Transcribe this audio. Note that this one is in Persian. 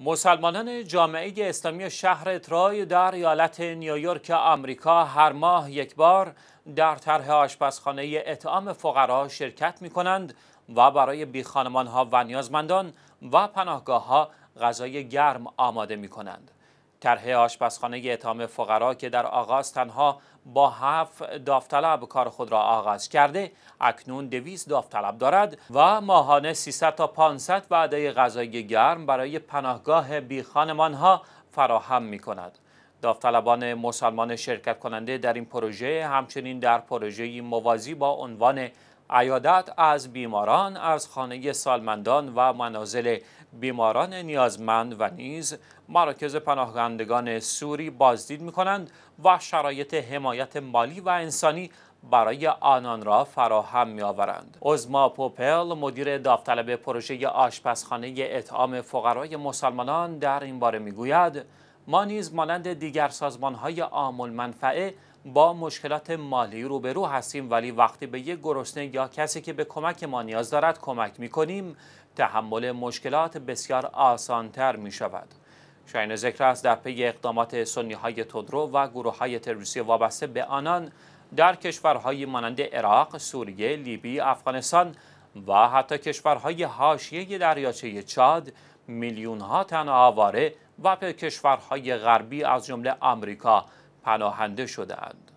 مسلمانان جامعه اسلامی شهر ترای در ایالت نیویورک آمریکا هر ماه یک بار در طرح آشپزخانه اطعام فقرا شرکت می کنند و برای بیخانمان ها و نیازمندان و پناهگاه ها غذای گرم آماده می کنند. طرح آشپزخانه اتام فقرا که در آغاز تنها با هفت داوطلب کار خود را آغاز کرده اکنون دویز داوطلب دارد و ماهانه 300 تا 500 وعده غذای گرم برای پناهگاه خانمان ها فراهم می کند. داوطلبان مسلمان شرکت کننده در این پروژه همچنین در پروژه موازی با عنوان عیادت از بیماران از خانه سالمندان و منازل بیماران نیازمند و نیز مراکز پناهندگان سوری بازدید می کنند و شرایط حمایت مالی و انسانی برای آنان را فراهم می آورند. ازما پوپل مدیر داوطلب پروژه آشپزخانه اطعام فقرای مسلمانان در این باره می گوید ما نیز مانند دیگر های آمول منفعه با مشکلات مالی روبرو هستیم ولی وقتی به یک گرسنه یا کسی که به کمک ما نیاز دارد کمک می کنیم تحمل مشکلات بسیار آسانتر می شود. شاین ذکر است در پی اقدامات سنی های تدرو و گروه های تروریستی وابسته به آنان در کشورهای مانند عراق، سوریه، لیبی، افغانستان و حتی کشورهای حاشیه دریاچه چاد میلیون ها تن آواره و به کشورهای غربی از جمله آمریکا پناهنده شدهاند.